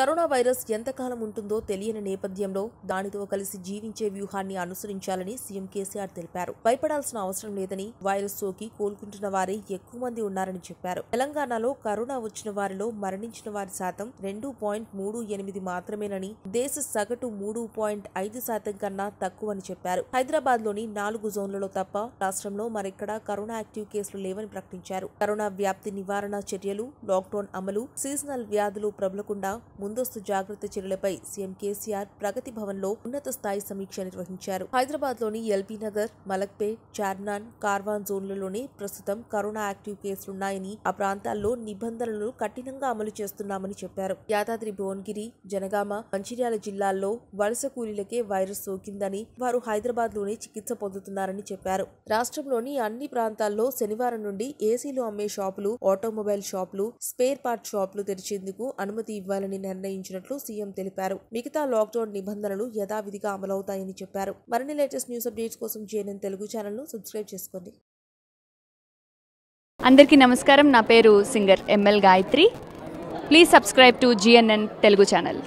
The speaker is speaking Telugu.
కరోనా వైరస్ ఎంతకాలం ఉంటుందో తెలియని నేపథ్యంలో దానితో కలిసి జీవించే వ్యూహాన్ని అనుసరించాలని సీఎం కేసీఆర్ తెలిపారు భయపడాల్సిన అవసరం లేదని వైరస్ సోకి కోలుకుంటున్న వారే ఎక్కువ మంది ఉన్నారని చెప్పారు తెలంగాణలో కరోనా వచ్చిన వారిలో మరణించిన వారి శాతం రెండు పాయింట్ మూడు ఎనిమిది మాత్రమేనని దేశ సగటు మూడు పాయింట్ ఐదు శాతం కన్నా తక్కువని చెప్పారు హైదరాబాద్ లోని నాలుగు జోన్లలో తప్ప రాష్ట్రంలో మరెక్కడా కరోనా యాక్టివ్ కేసులు లేవని ప్రకటించారు కరోనా వ్యాప్తి నివారణ చర్యలు లాక్డౌన్ అమలు సీజనల్ వ్యాధులు ప్రబలకుండా ముందస్తు జాగ్రత్త చర్యలపై సీఎం కేసీఆర్ ప్రగతి భవన్లో ఉన్నత స్థాయి సమీక్ష నిర్వహించారు హైదరాబాద్ లోని ఎల్బీ నగర్ మలక్పేట్ చార్నాన్ కార్వాన్ జోన్లలోనే ప్రస్తుతం కరోనా యాక్టివ్ కేసులున్నాయని ఆ ప్రాంతాల్లో నిబంధనలను కఠినంగా అమలు చేస్తున్నామని చెప్పారు యాదాద్రి భువనగిరి జనగామ మంచిర్యాల జిల్లాల్లో వలస కూలీలకే వైరస్ సోకిందని వారు హైదరాబాద్ లోనే చికిత్స పొందుతున్నారని చెప్పారు రాష్ట్రంలోని అన్ని ప్రాంతాల్లో శనివారం నుండి ఏసీలు అమ్మే షాపులు ఆటోమొబైల్ షాపులు స్పేర్ పార్ట్ షాపులు తెరిచేందుకు అనుమతి ఇవ్వాలని నిర్ణయం నిర్ణయించినట్లు సీఎం తెలిపారు మిగతా లాక్డౌన్ నిబంధనలు యథావిధిగా అమలవుతాయని చెప్పారు మరిన్ని లేటెస్ట్ న్యూస్ అప్డేట్స్ కోసం జేఎన్ఎన్ తెలుగు ఛానల్ను సబ్స్క్రైబ్ చేసుకోండి అందరికీ నమస్కారం నా పేరు singer ML Gayatri please subscribe to GNN Telugu channel